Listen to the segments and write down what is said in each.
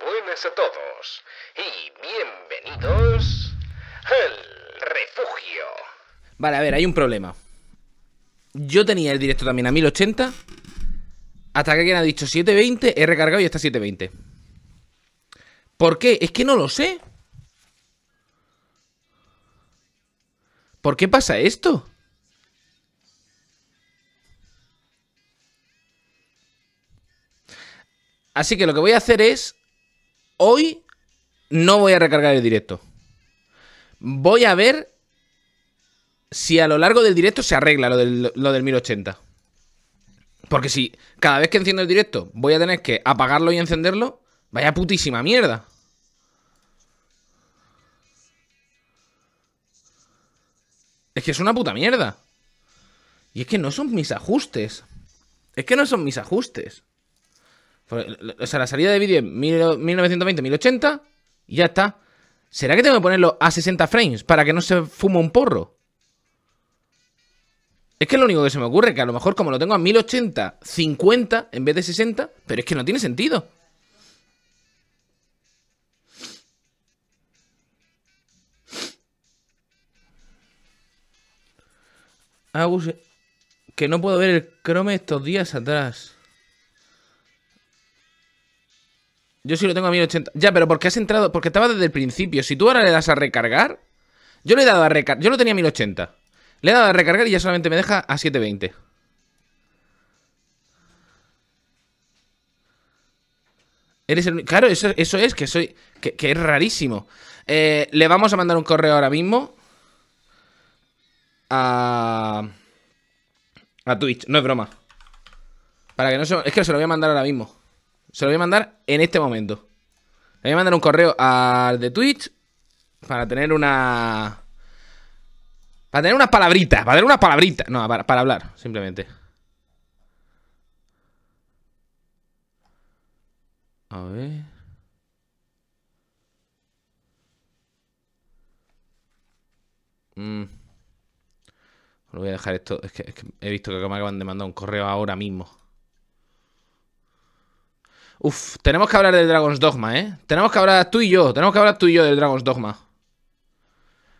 buenas a todos y bienvenidos al refugio. Vale, a ver, hay un problema. Yo tenía el directo también a 1080. Hasta que alguien ha dicho 720, he recargado y está 720. ¿Por qué? Es que no lo sé. ¿Por qué pasa esto? Así que lo que voy a hacer es hoy no voy a recargar el directo. Voy a ver si a lo largo del directo se arregla lo del, 1080. Porque si cada vez que enciendo el directo voy a tener que apagarlo y encenderlo, vaya putísima mierda. Es que es una puta mierda. Y es que no son mis ajustes. Es que no son mis ajustes. O sea, la salida de vídeo es 1920-1080 y ya está. ¿Será que tengo que ponerlo a 60 frames para que no se fume un porro? Es que es lo único que se me ocurre, que a lo mejor como lo tengo a 1080, 50 en vez de 60, pero es que no tiene sentido. que no puedo ver el Chrome estos días atrás. Yo sí lo tengo a 1080. Ya, pero porque has entrado. Porque estaba desde el principio. Si tú ahora le das a recargar. Yo le he dado a recargar. Yo lo tenía a 1080. Le he dado a recargar y ya solamente me deja a 720. Eres Claro, eso, es, que soy. que, es rarísimo. Eh, le vamos a mandar un correo ahora mismo. A. A Twitch, no es broma. Para que no se. Es que se lo voy a mandar ahora mismo. Se lo voy a mandar en este momento. Le voy a mandar un correo al de Twitch para tener una... Para tener unas palabritas, para tener una palabrita, No, para, hablar, simplemente. A ver... Mm. Lo voy a dejar esto. Es que, he visto que me acaban de mandar un correo ahora mismo. Uf, tenemos que hablar del Dragon's Dogma, ¿eh? Tenemos que hablar tú y yo, tenemos que hablar tú y yo del Dragon's Dogma.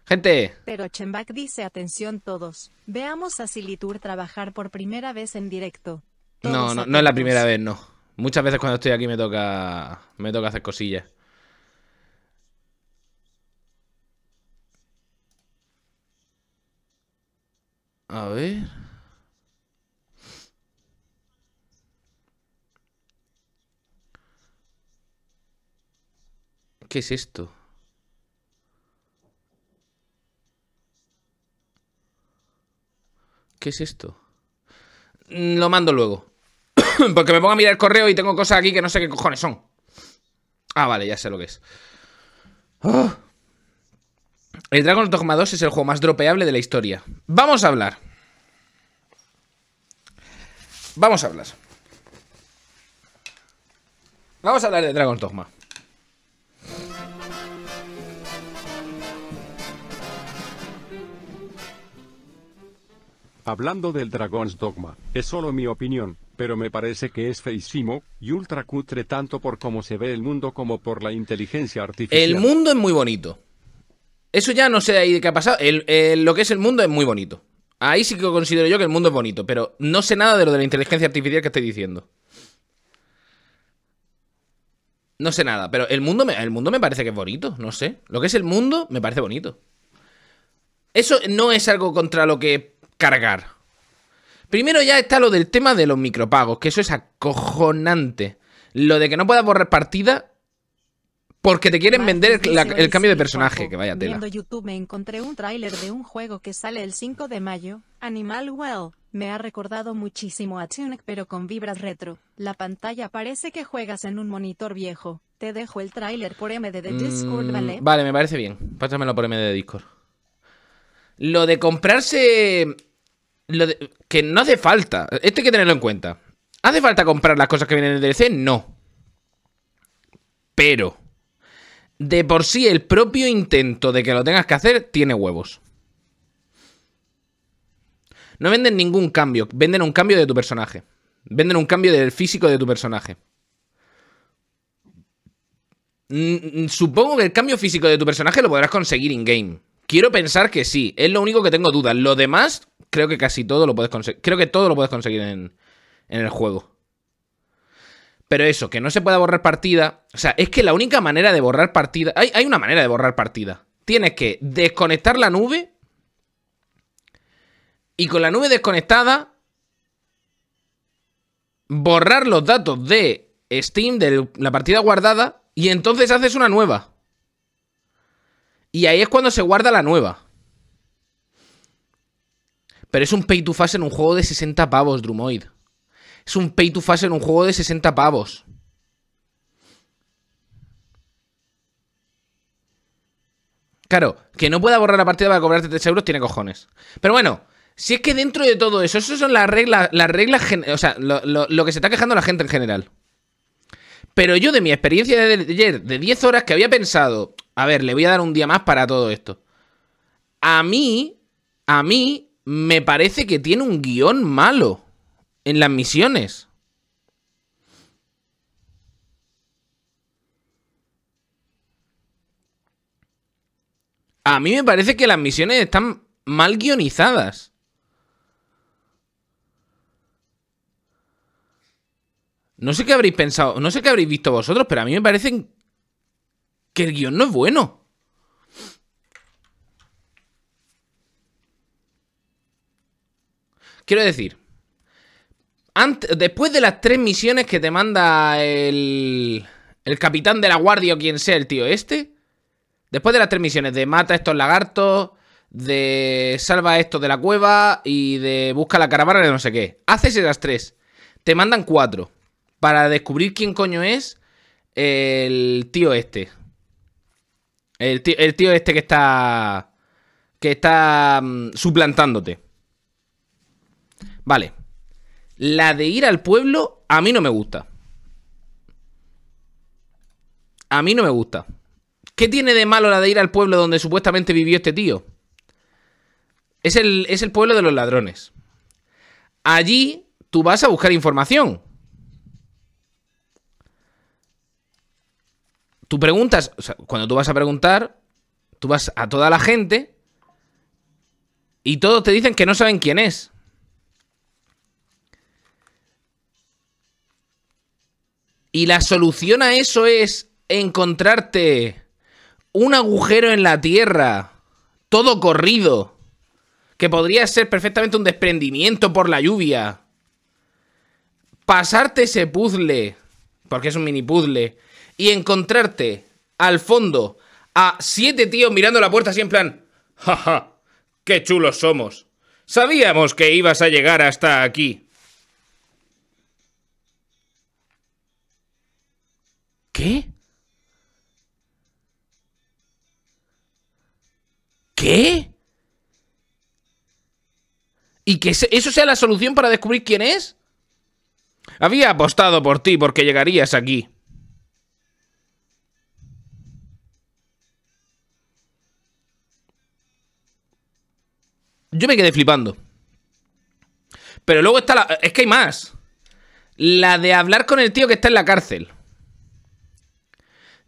Gente. Pero Chembak dice, atención todos, veamos a Silitur trabajar por primera vez en directo. no, no, no es la primera vez, no. Muchas veces cuando estoy aquí me toca, me toca hacer cosillas. A ver... ¿Qué es esto? ¿Qué es esto? Mm, lo mando luego. Porque me pongo a mirar el correo y tengo cosas aquí que no sé qué cojones son. Ah, vale, ya sé lo que es. Ah. El Dragon's Dogma 2 es el juego más dropeable de la historia. Vamos a hablar. Vamos a hablar. Vamos a hablar de Dragon's Dogma. Hablando del Dragon's Dogma, es solo mi opinión, pero me parece que es feísimo, y ultra cutre tanto por cómo se ve el mundo como por la inteligencia artificial. El mundo es muy bonito. Eso ya no sé de ahí de qué ha pasado. lo que es el mundo es muy bonito. Ahí sí que considero yo que el mundo es bonito, pero no sé nada de lo de la inteligencia artificial que estoy diciendo. No sé nada, pero el mundo, el mundo me parece que es bonito, no sé. Lo que es el mundo me parece bonito. Eso no es algo contra lo que cargar. Primero ya está lo del tema de los micropagos, que eso es acojonante. Lo de que no puedas borrar partida porque te quieren vender el cambio de personaje, que vaya tela. Viendo YouTube me encontré un tráiler de un juego que sale el 5 de mayo, Animal Well. Me ha recordado muchísimo a Tunic pero con vibras retro. La pantalla parece que juegas en un monitor viejo. Te dejo el tráiler por MD de mm, Discord, ¿vale? vale, me parece bien. Pásamelo por MD de Discord. Lo de comprarse... que no hace falta. Esto hay que tenerlo en cuenta. ¿Hace falta comprar las cosas que vienen en el DLC? No. Pero... De por sí, el propio intento de que lo tengas que hacer tiene huevos. No venden ningún cambio. Venden un cambio de tu personaje. Venden un cambio del físico de tu personaje. Mm, mm, supongo que el cambio físico de tu personaje lo podrás conseguir in-game. Quiero pensar que sí. Es lo único que tengo dudas. Lo demás, creo que casi todo lo puedes conseguir. Creo que todo lo puedes conseguir en, el juego. Pero eso, que no se pueda borrar partida. O sea, es que la única manera de borrar partida. Hay, hay, una manera de borrar partida. Tienes que desconectar la nube. Y con la nube desconectada. Borrar los datos de Steam de la partida guardada. Y entonces haces una nueva. Y ahí es cuando se guarda la nueva. Pero es un pay to fast en un juego de 60 pavos, Drumoid. Es un pay to fast en un juego de 60 pavos. Claro, que no pueda borrar la partida para cobrarte 3 euros tiene cojones. Pero bueno, si es que dentro de todo eso, eso son las reglas, las reglas, o sea, lo que se está quejando la gente en general. Pero yo de mi experiencia de ayer, de 10 horas, que había pensado, a ver, le voy a dar un día más para todo esto. A mí, a mí, me parece que tiene un guión malo en las misiones. A mí me parece que las misiones están mal guionizadas. No sé qué habréis pensado, no sé qué habréis visto vosotros, pero a mí me parecen que el guión no es bueno. Quiero decir, después de las tres misiones que te manda el, el capitán de la guardia o quien sea el tío este, después de las tres misiones de mata a estos lagartos, de salva a estos de la cueva y de busca la caravana de no sé qué, haces esas tres, te mandan cuatro para descubrir quién coño es el tío este. El tío, este que está. que está mm, suplantándote. Vale. La de ir al pueblo a mí no me gusta. A mí no me gusta. ¿Qué tiene de malo la de ir al pueblo donde supuestamente vivió este tío? el, es el pueblo de los ladrones. Allí tú vas a buscar información. tú preguntas, cuando tú vas a preguntar, tú vas a toda la gente y todos te dicen que no saben quién es. Y la solución a eso es encontrarte un agujero en la tierra, todo corrido, que podría ser perfectamente un desprendimiento por la lluvia. Pasarte ese puzzle, porque es un mini puzzle, y encontrarte al fondo a siete tíos mirando la puerta así en plan, Ja ja, qué chulos somos. Sabíamos que ibas a llegar hasta aquí. ¿Qué? ¿Qué? ¿Y que eso sea la solución para descubrir quién es? Había apostado por ti porque llegarías aquí. Yo me quedé flipando. Pero luego está la... Es que hay más. La de hablar con el tío que está en la cárcel.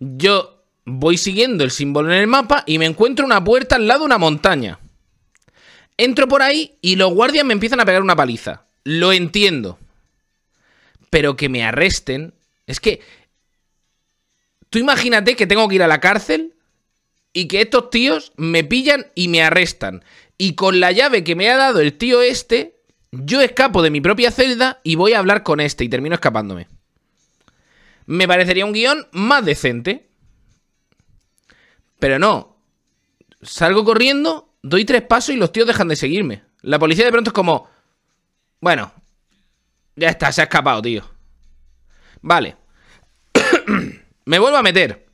Yo voy siguiendo el símbolo en el mapa y me encuentro una puerta al lado de una montaña. Entro por ahí y los guardias me empiezan a pegar una paliza. Lo entiendo. Pero que me arresten. Es que... Tú imagínate que tengo que ir a la cárcel y que estos tíos me pillan y me arrestan y con la llave que me ha dado el tío este, yo escapo de mi propia celda y voy a hablar con este y termino escapándome. Me parecería un guión más decente. Pero no. Salgo corriendo, doy tres pasos y los tíos dejan de seguirme. La policía de pronto es como... Bueno. Ya está, se ha escapado, tío. Vale. me vuelvo a meter.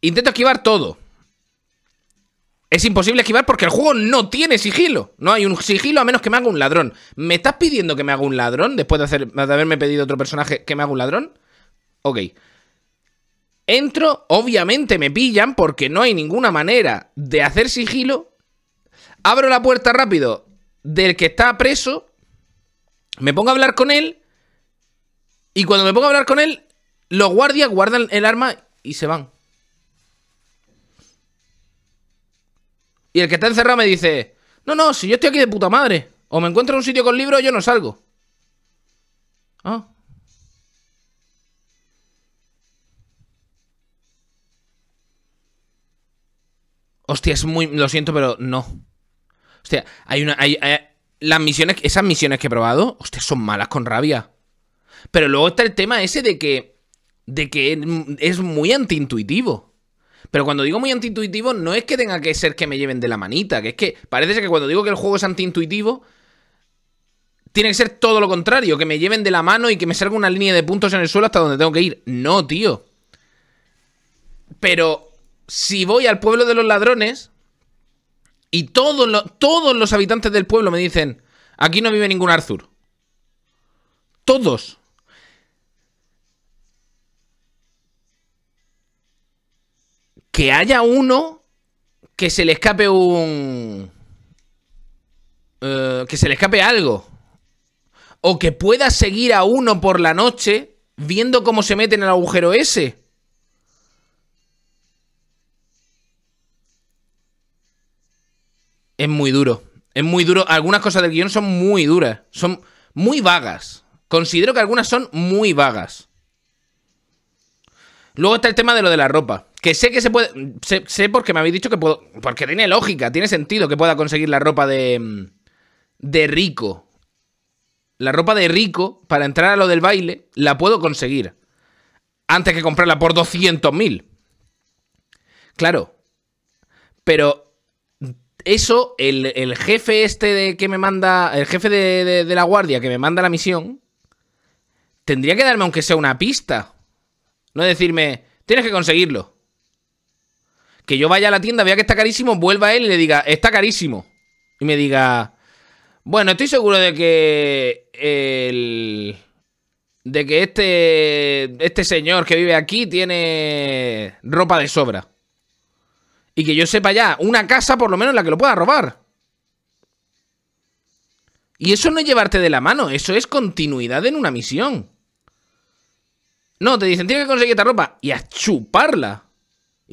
Intento esquivar todo. Es imposible esquivar porque el juego no tiene sigilo. No hay un sigilo a menos que me haga un ladrón. ¿Me estás pidiendo que me haga un ladrón después de, haberme pedido otro personaje que me haga un ladrón? Ok. Entro, obviamente me pillan porque no hay ninguna manera de hacer sigilo. Abro la puerta rápido del que está preso. Me pongo a hablar con él. Y cuando me pongo a hablar con él, los guardias guardan el arma y se van. Y el que está encerrado me dice, no, no, si yo estoy aquí de puta madre, o me encuentro en un sitio con libros, yo no salgo. Ah. Hostia, es muy... Lo siento, pero no. Hostia, hay una... Eh, las misiones... Esas misiones que he probado, hostia, son malas con rabia. Pero luego está el tema ese de que... De que es muy antiintuitivo. Pero cuando digo muy antiintuitivo, no es que tenga que ser que me lleven de la manita, que es que parece que cuando digo que el juego es antiintuitivo, tiene que ser todo lo contrario, que me lleven de la mano y que me salga una línea de puntos en el suelo hasta donde tengo que ir. No, tío. Pero si voy al pueblo de los ladrones y todos, todos los habitantes del pueblo me dicen, aquí no vive ningún Arthur. Todos. que haya uno que se le escape un... Eh, que se le escape algo. O que pueda seguir a uno por la noche viendo cómo se mete en el agujero ese. Es muy duro. Es muy duro. Algunas cosas del guión son muy duras. Son muy vagas. Considero que algunas son muy vagas. Luego está el tema de lo de la ropa. Que sé que se puede. Sé, porque me habéis dicho que puedo. Porque tiene lógica, tiene sentido que pueda conseguir la ropa de. de rico. La ropa de rico, para entrar a lo del baile, la puedo conseguir. Antes que comprarla por 200.000. Claro. Pero eso, el, jefe este de que me manda, el jefe de, la guardia que me manda la misión, tendría que darme aunque sea una pista. No decirme, tienes que conseguirlo que yo vaya a la tienda, vea que está carísimo, vuelva a él y le diga, está carísimo. Y me diga, bueno, estoy seguro de que el... De que este, este señor que vive aquí tiene ropa de sobra. Y que yo sepa ya, una casa por lo menos en la que lo pueda robar. Y eso no es llevarte de la mano, eso es continuidad en una misión. No, te dicen, tienes que conseguir esta ropa y a chuparla.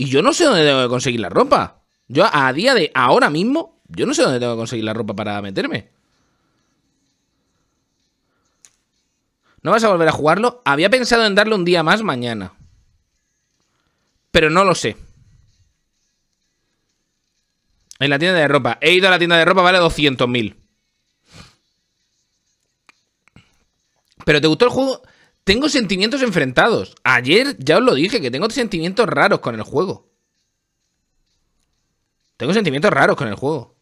Y yo no sé dónde tengo que conseguir la ropa. Yo a día de ahora mismo, yo no sé dónde tengo que conseguir la ropa para meterme. ¿No vas a volver a jugarlo? Había pensado en darle un día más mañana. Pero no lo sé. En la tienda de ropa. He ido a la tienda de ropa, vale 200.000. ¿Pero te gustó el juego? Tengo sentimientos enfrentados. Ayer ya os lo dije, que tengo sentimientos raros con el juego. Tengo sentimientos raros con el juego.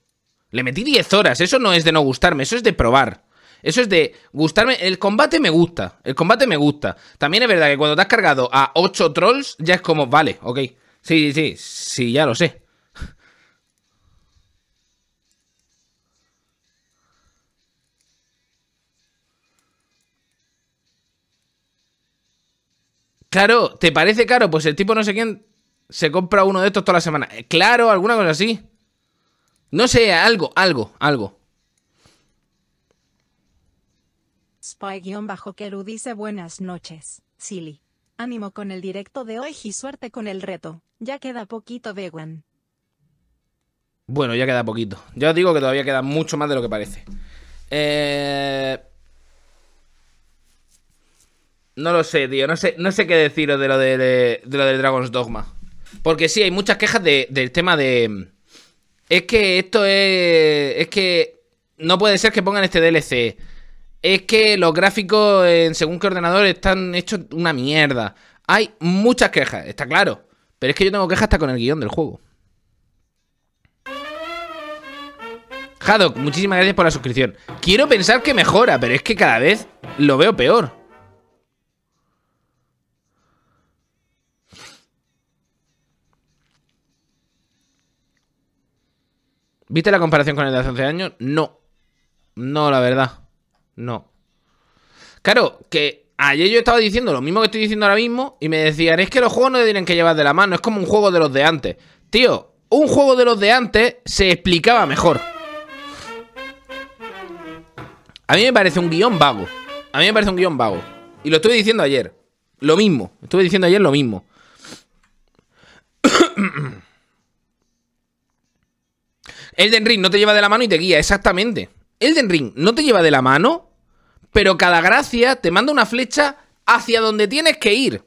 Le metí 10 horas, eso no es de no gustarme, eso es de probar. Eso es de gustarme. El combate me gusta. El combate me gusta. También es verdad que cuando te has cargado a 8 trolls, ya es como, vale, ok. Sí, sí, sí, sí, ya lo sé. Claro, ¿te parece caro? Pues el tipo no sé quién se compra uno de estos toda la semana. Eh, claro, alguna cosa así. No sé, algo, algo, algo. Spy-Keru dice buenas noches, Silly. Ánimo con el directo de hoy y suerte con el reto. Ya queda poquito, Vegan. Bueno, ya queda poquito. Ya os digo que todavía queda mucho más de lo que parece. Eh... No lo sé, tío. No sé, no sé qué deciros de lo de, de, lo del Dragon's Dogma. Porque sí, hay muchas quejas del tema de. Es que esto es. Es que. No puede ser que pongan este DLC. Es que los gráficos, en según qué ordenador, están hechos una mierda. Hay muchas quejas, está claro. Pero es que yo tengo quejas hasta con el guión del juego. Haddock, muchísimas gracias por la suscripción. Quiero pensar que mejora, pero es que cada vez lo veo peor. ¿Viste la comparación con el de hace 11 años? No. No, la verdad. No. Claro, que ayer yo estaba diciendo lo mismo que estoy diciendo ahora mismo y me decían, es que los juegos no te tienen que llevar de la mano, es como un juego de los de antes. Tío, un juego de los de antes se explicaba mejor. A mí me parece un guión vago. A mí me parece un guión vago. Y lo estuve diciendo ayer. Lo mismo. Estuve diciendo ayer lo mismo. Elden Ring no te lleva de la mano y te guía, exactamente. Elden Ring no te lleva de la mano, pero cada gracia te manda una flecha hacia donde tienes que ir.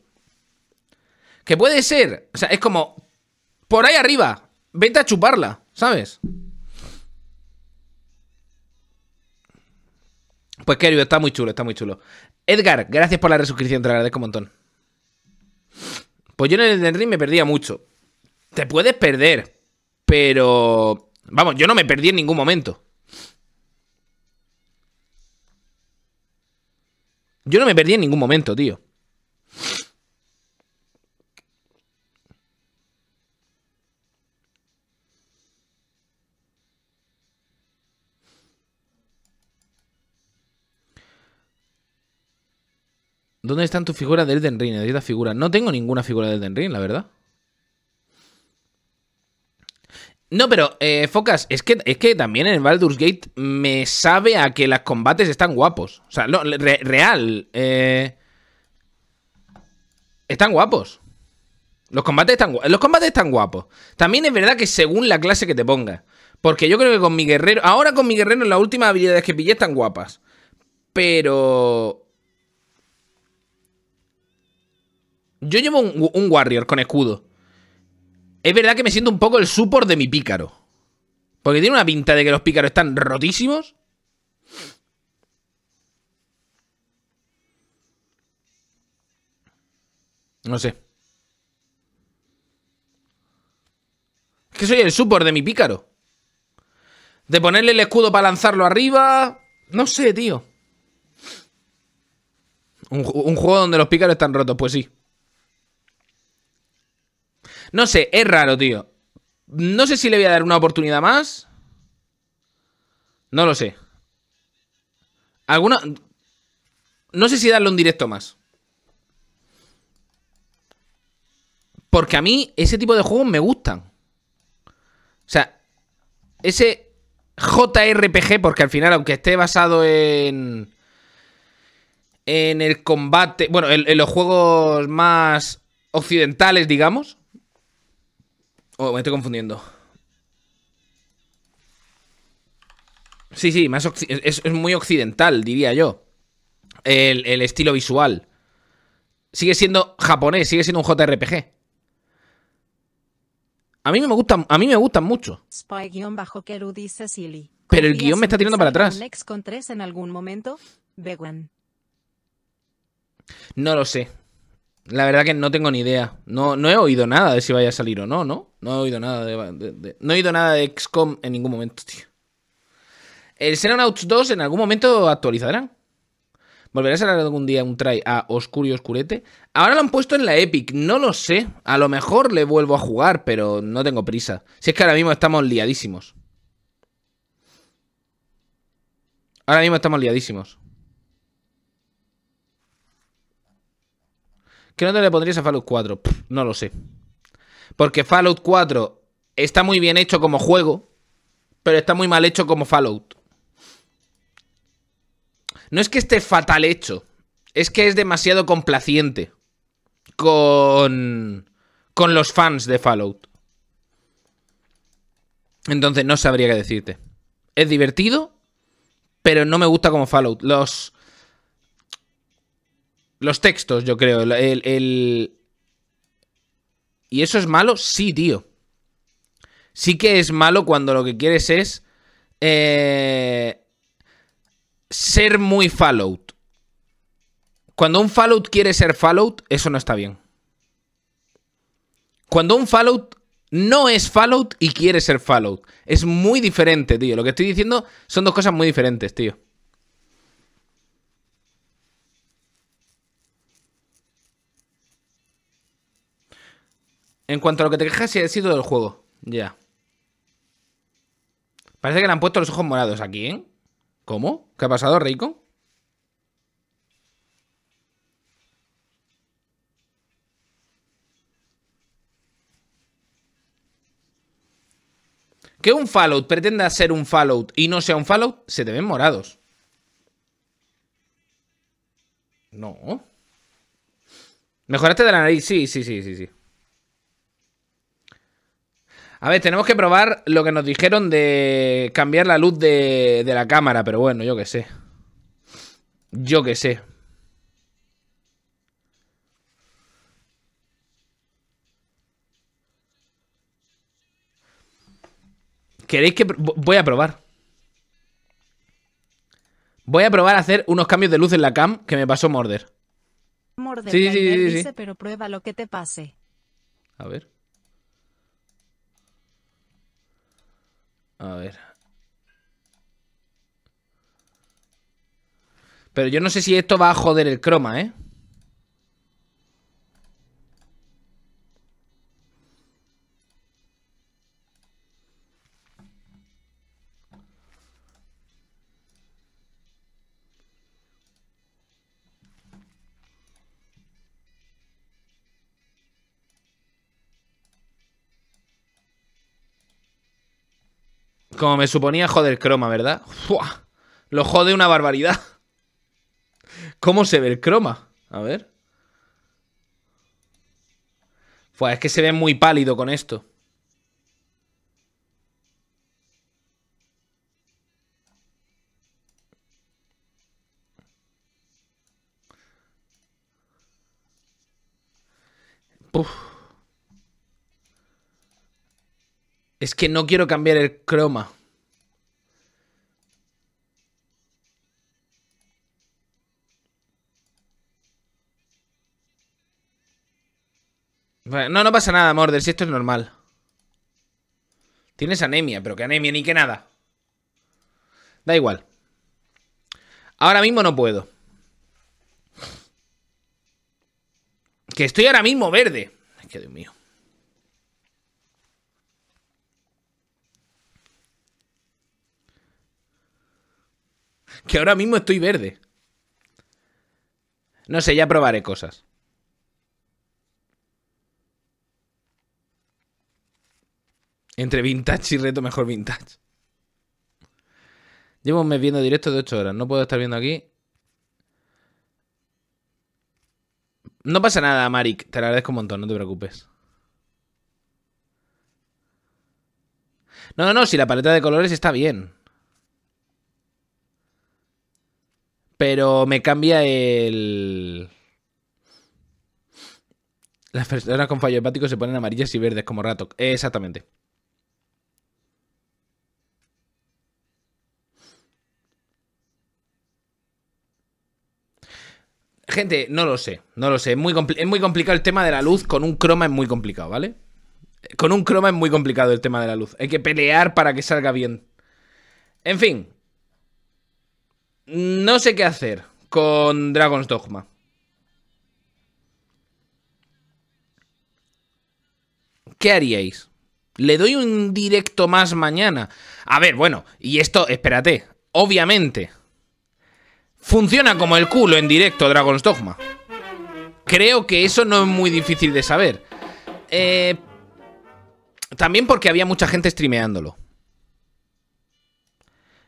Que puede ser, o sea, es como, por ahí arriba, vete a chuparla, ¿sabes? Pues querido, está muy chulo, está muy chulo. Edgar, gracias por la resuscripción, te agradezco un montón. Pues yo en el Elden Ring me perdía mucho. Te puedes perder, pero Vamos, yo no me perdí en ningún momento. Yo no me perdí en ningún momento, tío. ¿Dónde están tus figuras de Elden Ring? figuras. No tengo ninguna figura de Elden Ring, la verdad. No, pero, eh, Focas, es que, es que también en Baldur's Gate me sabe a que los combates están guapos. O sea, no, real. Eh, están guapos. Los combates están, los combates están guapos. También es verdad que según la clase que te pongas. Porque yo creo que con mi guerrero. Ahora con mi guerrero, las últimas habilidades que pillé están guapas. Pero. Yo llevo un Warrior con escudo. Es verdad que me siento un poco el support de mi pícaro. Porque tiene una pinta de que los pícaros están rotísimos. No sé. Es que soy el support de mi pícaro. De ponerle el escudo para lanzarlo arriba. No sé, tío. Un, un juego donde los pícaros están rotos, pues sí. No sé, es raro, tío. No sé si le voy a dar una oportunidad más. No lo sé. Alguna... No sé si darle un directo más. Porque a mí ese tipo de juegos me gustan. O sea, ese JRPG, porque al final, aunque esté basado en. En el combate. Bueno, en los juegos más occidentales, digamos. Oh, me estoy confundiendo. Sí, sí, es, muy occidental, diría yo. El, estilo visual. Sigue siendo japonés, sigue siendo un JRPG. A mí me gustan, a mí me gustan mucho. Pero el guión me está tirando para atrás. No lo sé. La verdad que no tengo ni idea. No, no he oído nada de si vaya a salir o no, ¿no? No he oído nada de, no he oído nada de XCOM en ningún momento, tío. El Xenonauts 2 en algún momento actualizarán. ¿Volverá a salir algún día un try a Oscuro y Oscurete? Ahora lo han puesto en la Epic, no lo sé. A lo mejor le vuelvo a jugar, pero no tengo prisa. Si es que ahora mismo estamos liadísimos. Ahora mismo estamos liadísimos. ¿Qué nota le pondrías a Fallout 4? no lo sé. Porque Fallout 4 está muy bien hecho como juego, pero está muy mal hecho como Fallout. No es que esté fatal hecho, es que es demasiado complaciente con, con los fans de Fallout. Entonces no sabría qué decirte. Es divertido, pero no me gusta como Fallout. Los, los textos, yo creo. El, ¿Y eso es malo? Sí, tío. Sí que es malo cuando lo que quieres es eh, ser muy Fallout. Cuando un Fallout quiere ser Fallout, eso no está bien. Cuando un Fallout no es Fallout y quiere ser Fallout. Es muy diferente, tío. Lo que estoy diciendo son dos cosas muy diferentes, tío. En cuanto a lo que te quejas, si ha sido del juego. Ya. Parece que le han puesto los ojos morados aquí, ¿eh? ¿Cómo? ¿Qué ha pasado, Rico? Que un Fallout pretenda ser un Fallout y no sea un Fallout, se te ven morados. No. ¿Mejoraste de la nariz? Sí, sí, sí, sí, sí. A ver, tenemos que probar lo que nos dijeron de cambiar la luz de, la cámara, pero bueno, yo qué sé. Yo qué sé. ¿Queréis que... Voy a probar. Voy a probar a hacer unos cambios de luz en la cam que me pasó Morder. Morder sí, sí, sí, pero prueba lo que te pase. A ver. A ver. Pero yo no sé si esto va a joder el croma, ¿eh? Como me suponía joder croma, ¿verdad? ¡Fua! Lo jode una barbaridad. ¿Cómo se ve el croma? A ver. Pues es que se ve muy pálido con esto. Puf. Es que no quiero cambiar el croma. No, no pasa nada, Morder, si esto es normal. Tienes anemia, pero que anemia ni que nada. Da igual. Ahora mismo no puedo. Que estoy ahora mismo verde. Ay, que Dios mío. Que ahora mismo estoy verde. No sé, ya probaré cosas. Entre vintage y reto mejor vintage. Llevo un mes viendo directo de 8 horas. No puedo estar viendo aquí. No pasa nada, Marik. Te lo agradezco un montón, no te preocupes. No, no, no. Si la paleta de colores está bien. Pero me cambia el... Las personas con fallo hepático se ponen amarillas y verdes como rato. Exactamente. Gente, no lo sé, no lo sé. muy, es muy, complicado el tema de la luz. Con un croma es muy complicado, ¿vale? Con un croma es muy complicado el tema de la luz. Hay que pelear para que salga bien. En fin, no sé qué hacer con Dragon's Dogma. ¿Qué haríais? Le doy un directo más mañana. A ver, bueno, y esto, espérate, obviamente. Funciona como el culo en directo Dragon's Dogma. Creo que eso no es muy difícil de saber. Eh, también porque había mucha gente streameándolo.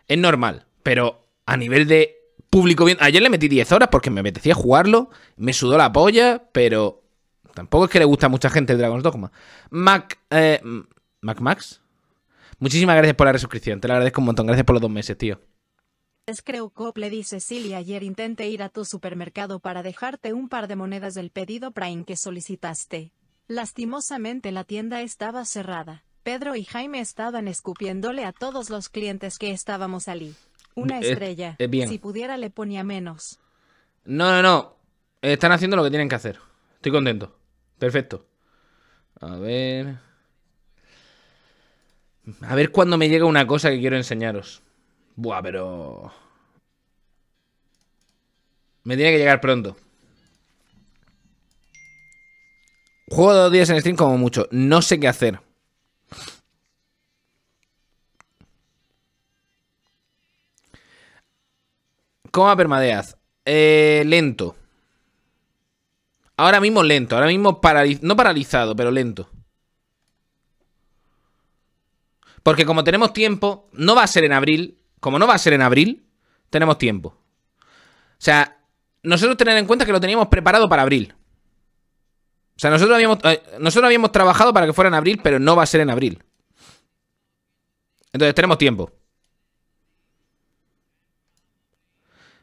Es normal, pero a nivel de público bien. Ayer le metí 10 horas porque me apetecía jugarlo, me sudó la polla, pero tampoco es que le gusta a mucha gente el Dragon's Dogma. Mac, eh, Mac Max, muchísimas gracias por la resuscripción, te lo agradezco un montón, gracias por los dos meses, tío. Es que le dice Silly ayer intenté ir a tu supermercado para dejarte un par de monedas del pedido Prime que solicitaste. Lastimosamente la tienda estaba cerrada. Pedro y Jaime estaban escupiéndole a todos los clientes que estábamos allí. Una estrella. Si pudiera le ponía menos. No, no, no. Están haciendo lo que tienen que hacer. Estoy contento. Perfecto. A ver. A ver cuándo me llega una cosa que quiero enseñaros. Buah, pero... Me tiene que llegar pronto. Juego dos días en stream como mucho. No sé qué hacer. Cómo permadeaz Eh, lento. Ahora mismo lento. Ahora mismo no paralizado, pero lento. Porque como tenemos tiempo, no va a ser en abril. Como no va a ser en abril, tenemos tiempo. O sea, nosotros tener en cuenta que lo teníamos preparado para abril. O sea, nosotros eh, nosotros habíamos trabajado para que fuera en abril, pero no va a ser en abril. Entonces tenemos tiempo.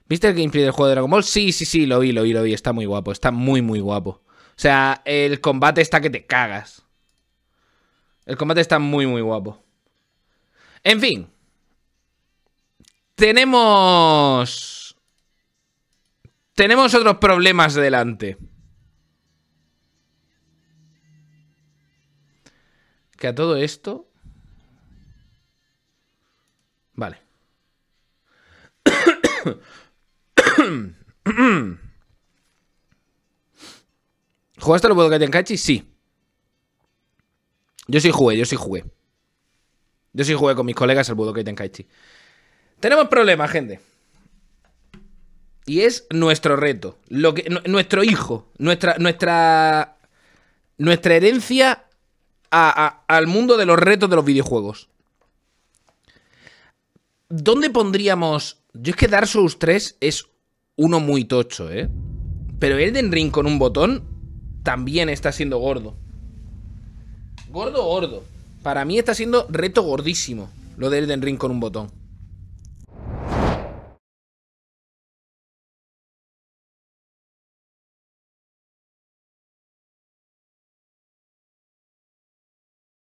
¿Viste el gameplay del juego de Dragon Ball? Sí, sí, sí, lo vi, lo vi, lo vi. Está muy guapo, está muy, muy guapo. O sea, el combate está que te cagas. El combate está muy, muy guapo. En fin. Tenemos... Tenemos otros problemas delante. Que a todo esto... Vale. ¿Jugaste al Budokai Tenkaichi? Sí. Yo sí jugué, yo sí jugué. Yo sí jugué con mis colegas al Budokai Tenkaichi. Tenemos problemas, gente. Y es nuestro reto. nuestro hijo. Nuestra. Nuestra. Nuestra herencia al mundo de los retos de los videojuegos. ¿Dónde pondríamos.? Yo es que Dark Souls 3 es uno muy tocho, ¿eh? Pero Elden Ring con un botón también está siendo gordo. Gordo, gordo. Para mí está siendo reto gordísimo lo de Elden Ring con un botón.